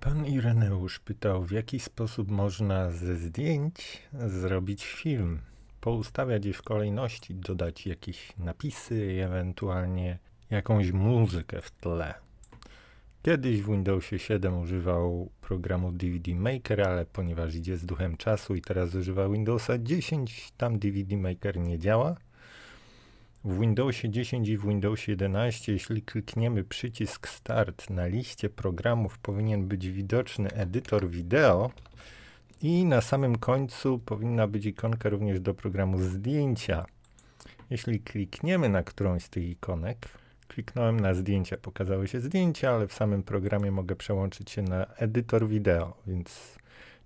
Pan Ireneusz pytał, w jaki sposób można ze zdjęć zrobić film, poustawiać je w kolejności, dodać jakieś napisy i ewentualnie jakąś muzykę w tle. Kiedyś w Windowsie 7 używał programu DVD Maker, ale ponieważ idzie z duchem czasu i teraz używa Windowsa 10, tam DVD Maker nie działa, w Windowsie 10 i w Windowsie 11, jeśli klikniemy przycisk Start na liście programów, powinien być widoczny edytor wideo i na samym końcu powinna być ikonka również do programu zdjęcia. Jeśli klikniemy na którąś z tych ikonek, kliknąłem na zdjęcia, pokazały się zdjęcia, ale w samym programie mogę przełączyć się na edytor wideo, więc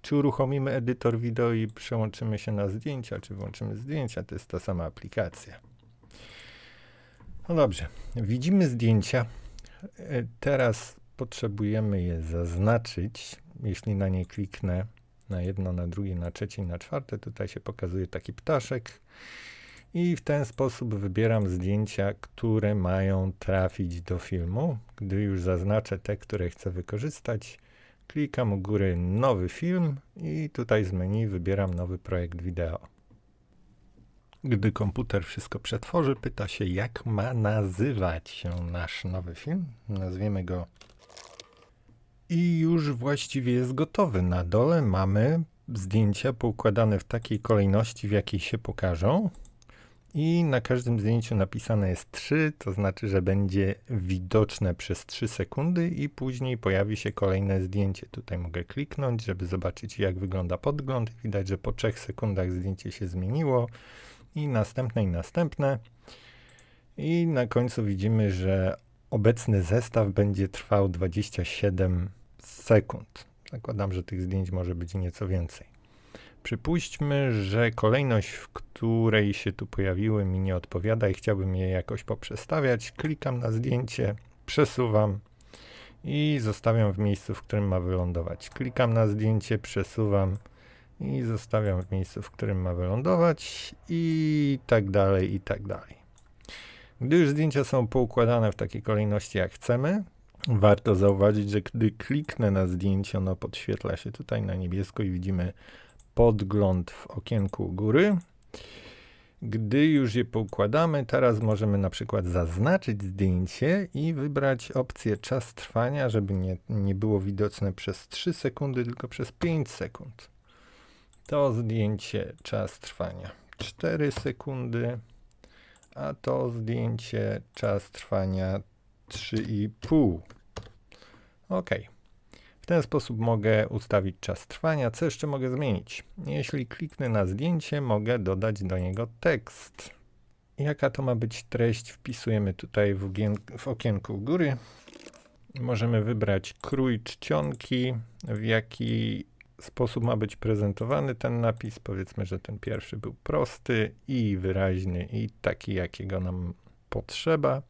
czy uruchomimy edytor wideo i przełączymy się na zdjęcia, czy włączymy zdjęcia, to jest ta sama aplikacja. No dobrze, widzimy zdjęcia. E, teraz potrzebujemy je zaznaczyć. Jeśli na nie kliknę, na jedno, na drugie, na trzecie i na czwarte, tutaj się pokazuje taki ptaszek. I w ten sposób wybieram zdjęcia, które mają trafić do filmu. Gdy już zaznaczę te, które chcę wykorzystać, klikam u góry nowy film i tutaj z menu wybieram nowy projekt wideo. Gdy komputer wszystko przetworzy, pyta się, jak ma nazywać się nasz nowy film. Nazwiemy go. I już właściwie jest gotowy. Na dole mamy zdjęcia poukładane w takiej kolejności, w jakiej się pokażą. I na każdym zdjęciu napisane jest 3, to znaczy, że będzie widoczne przez 3 sekundy i później pojawi się kolejne zdjęcie. Tutaj mogę kliknąć, żeby zobaczyć jak wygląda podgląd. Widać, że po 3 sekundach zdjęcie się zmieniło i następne i następne. I na końcu widzimy, że obecny zestaw będzie trwał 27 sekund. Zakładam, że tych zdjęć może być nieco więcej. Przypuśćmy, że kolejność, w której się tu pojawiły, mi nie odpowiada i chciałbym je jakoś poprzestawiać. Klikam na zdjęcie, przesuwam i zostawiam w miejscu, w którym ma wylądować. Klikam na zdjęcie, przesuwam i zostawiam w miejscu, w którym ma wylądować i tak dalej, i tak dalej. Gdy już zdjęcia są poukładane w takiej kolejności jak chcemy, warto zauważyć, że gdy kliknę na zdjęcie, ono podświetla się tutaj na niebiesko i widzimy podgląd w okienku góry. Gdy już je poukładamy, teraz możemy na przykład zaznaczyć zdjęcie i wybrać opcję czas trwania, żeby nie, nie było widoczne przez 3 sekundy, tylko przez 5 sekund. To zdjęcie czas trwania 4 sekundy, a to zdjęcie czas trwania 3,5. Ok. W ten sposób mogę ustawić czas trwania. Co jeszcze mogę zmienić? Jeśli kliknę na zdjęcie, mogę dodać do niego tekst. Jaka to ma być treść, wpisujemy tutaj w, w okienku u góry. Możemy wybrać krój czcionki, w jaki sposób ma być prezentowany ten napis. Powiedzmy, że ten pierwszy był prosty i wyraźny i taki, jakiego nam potrzeba.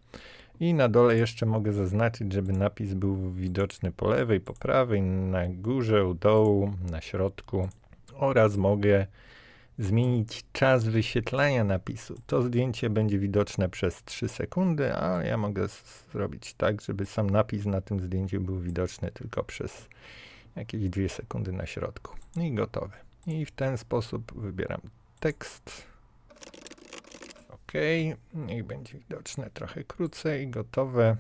I na dole jeszcze mogę zaznaczyć, żeby napis był widoczny po lewej, po prawej, na górze, u dołu, na środku oraz mogę zmienić czas wyświetlania napisu. To zdjęcie będzie widoczne przez 3 sekundy, a ja mogę zrobić tak, żeby sam napis na tym zdjęciu był widoczny tylko przez jakieś 2 sekundy na środku i gotowe I w ten sposób wybieram tekst. OK, niech będzie widoczne trochę krócej, gotowe.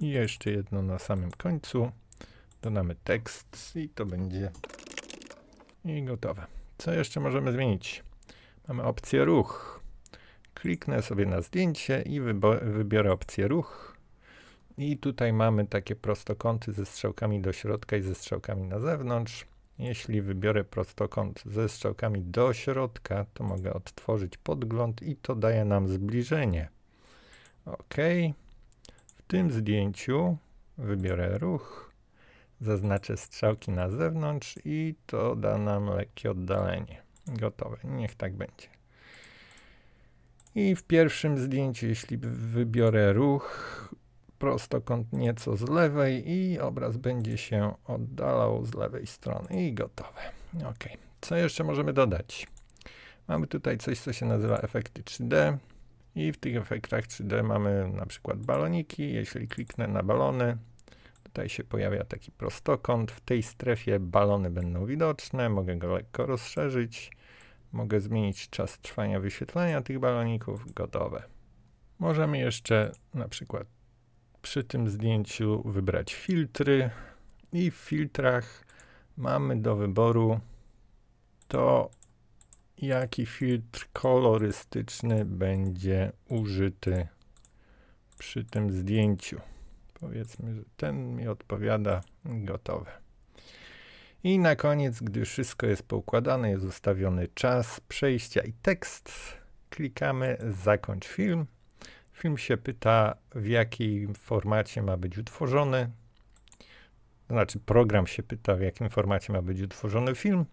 I jeszcze jedno na samym końcu. Dodamy tekst i to będzie i gotowe. Co jeszcze możemy zmienić? Mamy opcję ruch. Kliknę sobie na zdjęcie i wybiorę opcję ruch. I tutaj mamy takie prostokąty ze strzałkami do środka i ze strzałkami na zewnątrz. Jeśli wybiorę prostokąt ze strzałkami do środka, to mogę odtworzyć podgląd i to daje nam zbliżenie. OK. W tym zdjęciu wybiorę ruch, zaznaczę strzałki na zewnątrz i to da nam lekkie oddalenie. Gotowe, niech tak będzie. I w pierwszym zdjęciu, jeśli wybiorę ruch, prostokąt nieco z lewej i obraz będzie się oddalał z lewej strony i gotowe. Ok, co jeszcze możemy dodać? Mamy tutaj coś, co się nazywa efekty 3D i w tych efektach 3D mamy na przykład baloniki. Jeśli kliknę na balony, tutaj się pojawia taki prostokąt. W tej strefie balony będą widoczne, mogę go lekko rozszerzyć. Mogę zmienić czas trwania wyświetlania tych baloników, gotowe. Możemy jeszcze na przykład przy tym zdjęciu wybrać filtry i w filtrach mamy do wyboru to, jaki filtr kolorystyczny będzie użyty przy tym zdjęciu. Powiedzmy, że ten mi odpowiada, gotowe. I na koniec, gdy wszystko jest poukładane, jest ustawiony czas przejścia i tekst, klikamy zakończ film. Film się pyta, w jakim formacie ma być utworzony. znaczy, program się pyta, w jakim formacie ma być utworzony film.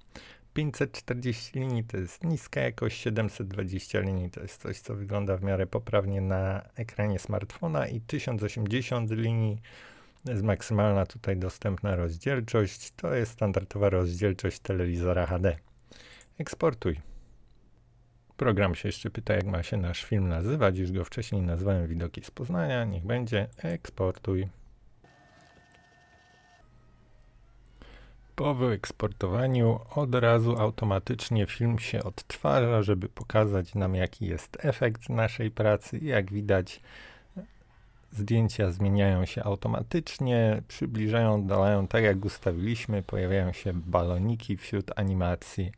540 linii to jest niska jakość, 720 linii to jest coś, co wygląda w miarę poprawnie na ekranie smartfona i 1080 linii to jest maksymalna tutaj dostępna rozdzielczość. To jest standardowa rozdzielczość telewizora HD. Eksportuj. Program się jeszcze pyta, jak ma się nasz film nazywać. Już go wcześniej nazwałem Widoki z Poznania. Niech będzie. Eksportuj. Po wyeksportowaniu od razu automatycznie film się odtwarza, żeby pokazać nam jaki jest efekt naszej pracy. Jak widać zdjęcia zmieniają się automatycznie, przybliżają, oddalają tak jak ustawiliśmy, pojawiają się baloniki wśród animacji.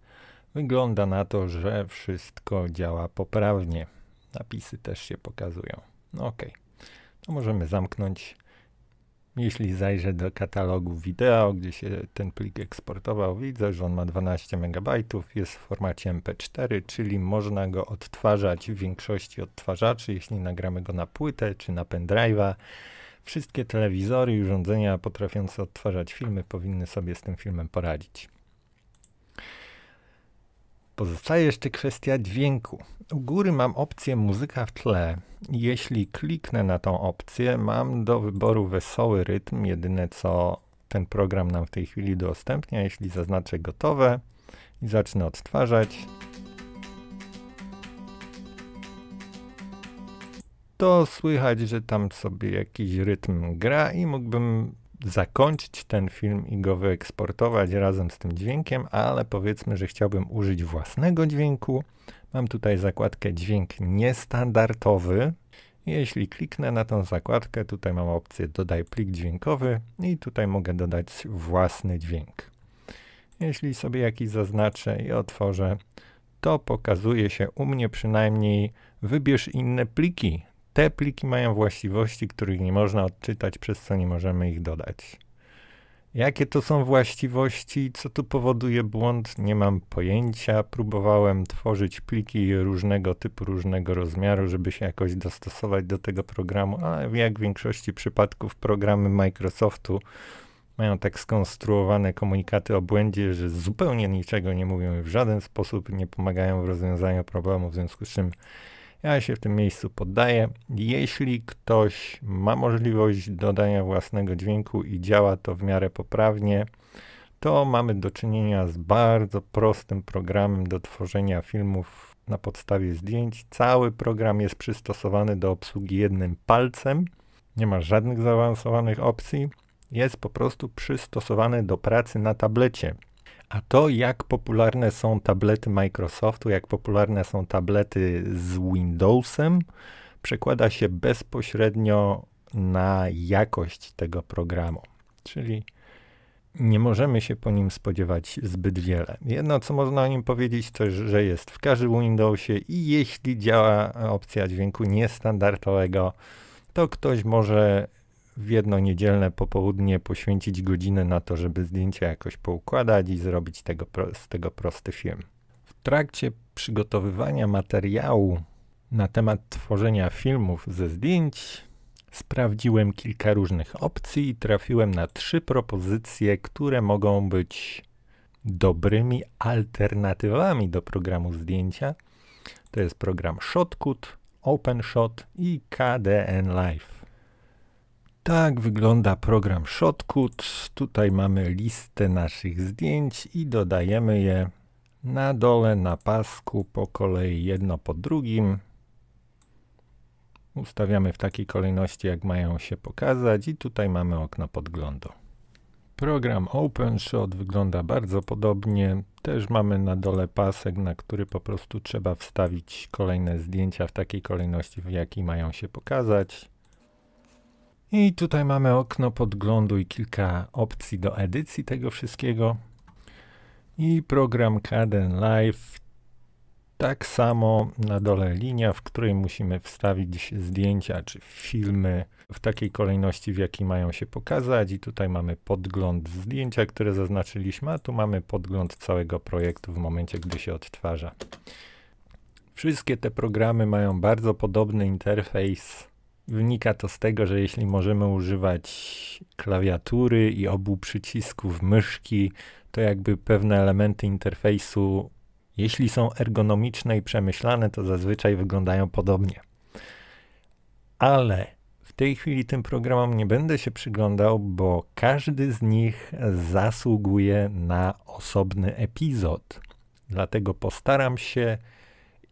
Wygląda na to, że wszystko działa poprawnie. Napisy też się pokazują. No ok, to możemy zamknąć. Jeśli zajrzę do katalogu wideo, gdzie się ten plik eksportował, widzę, że on ma 12 MB, jest w formacie MP4, czyli można go odtwarzać w większości odtwarzaczy, jeśli nagramy go na płytę czy na pendrive'a. Wszystkie telewizory i urządzenia potrafiące odtwarzać filmy powinny sobie z tym filmem poradzić. Pozostaje jeszcze kwestia dźwięku. U góry mam opcję muzyka w tle. Jeśli kliknę na tą opcję, mam do wyboru wesoły rytm. Jedyne co ten program nam w tej chwili udostępnia, jeśli zaznaczę gotowe i zacznę odtwarzać. To słychać, że tam sobie jakiś rytm gra i mógłbym zakończyć ten film i go wyeksportować razem z tym dźwiękiem, ale powiedzmy, że chciałbym użyć własnego dźwięku. Mam tutaj zakładkę dźwięk niestandardowy. Jeśli kliknę na tą zakładkę, tutaj mam opcję dodaj plik dźwiękowy i tutaj mogę dodać własny dźwięk. Jeśli sobie jakiś zaznaczę i otworzę, to pokazuje się u mnie przynajmniej wybierz inne pliki te pliki mają właściwości, których nie można odczytać, przez co nie możemy ich dodać. Jakie to są właściwości, co tu powoduje błąd, nie mam pojęcia. Próbowałem tworzyć pliki różnego typu, różnego rozmiaru, żeby się jakoś dostosować do tego programu, ale jak w większości przypadków programy Microsoftu mają tak skonstruowane komunikaty o błędzie, że zupełnie niczego nie mówią i w żaden sposób nie pomagają w rozwiązaniu problemu, w związku z czym ja się w tym miejscu poddaję. Jeśli ktoś ma możliwość dodania własnego dźwięku i działa to w miarę poprawnie, to mamy do czynienia z bardzo prostym programem do tworzenia filmów na podstawie zdjęć. Cały program jest przystosowany do obsługi jednym palcem. Nie ma żadnych zaawansowanych opcji. Jest po prostu przystosowany do pracy na tablecie. A to, jak popularne są tablety Microsoftu, jak popularne są tablety z Windowsem, przekłada się bezpośrednio na jakość tego programu. Czyli nie możemy się po nim spodziewać zbyt wiele. Jedno, co można o nim powiedzieć, to że jest w każdym Windowsie i jeśli działa opcja dźwięku niestandardowego, to ktoś może w jedno niedzielne popołudnie poświęcić godzinę na to, żeby zdjęcia jakoś poukładać i zrobić tego, z tego prosty film. W trakcie przygotowywania materiału na temat tworzenia filmów ze zdjęć sprawdziłem kilka różnych opcji i trafiłem na trzy propozycje, które mogą być dobrymi alternatywami do programu zdjęcia. To jest program Shotcut, OpenShot i KDN Live. Tak wygląda program Shotcut. Tutaj mamy listę naszych zdjęć i dodajemy je na dole, na pasku, po kolei jedno po drugim. Ustawiamy w takiej kolejności, jak mają się pokazać i tutaj mamy okno podglądu. Program OpenShot wygląda bardzo podobnie. Też mamy na dole pasek, na który po prostu trzeba wstawić kolejne zdjęcia w takiej kolejności, w jakiej mają się pokazać. I tutaj mamy okno podglądu i kilka opcji do edycji tego wszystkiego. I program Caden Live. Tak samo na dole linia, w której musimy wstawić zdjęcia czy filmy w takiej kolejności, w jakiej mają się pokazać. I tutaj mamy podgląd zdjęcia, które zaznaczyliśmy, a tu mamy podgląd całego projektu w momencie, gdy się odtwarza. Wszystkie te programy mają bardzo podobny interfejs Wynika to z tego, że jeśli możemy używać klawiatury i obu przycisków myszki, to jakby pewne elementy interfejsu, jeśli są ergonomiczne i przemyślane, to zazwyczaj wyglądają podobnie. Ale w tej chwili tym programom nie będę się przyglądał, bo każdy z nich zasługuje na osobny epizod. Dlatego postaram się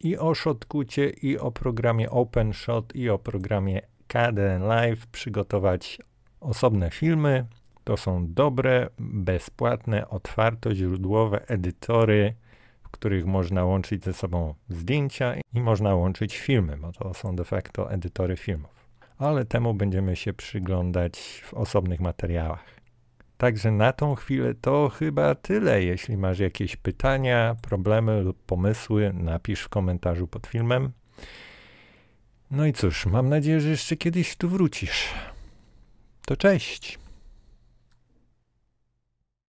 i o shotkucie, i o programie OpenShot, i o programie Caden Live przygotować osobne filmy. To są dobre, bezpłatne, otwarte, źródłowe edytory, w których można łączyć ze sobą zdjęcia i można łączyć filmy, bo to są de facto edytory filmów. Ale temu będziemy się przyglądać w osobnych materiałach. Także na tą chwilę to chyba tyle. Jeśli masz jakieś pytania, problemy lub pomysły, napisz w komentarzu pod filmem. No i cóż, mam nadzieję, że jeszcze kiedyś tu wrócisz. To cześć!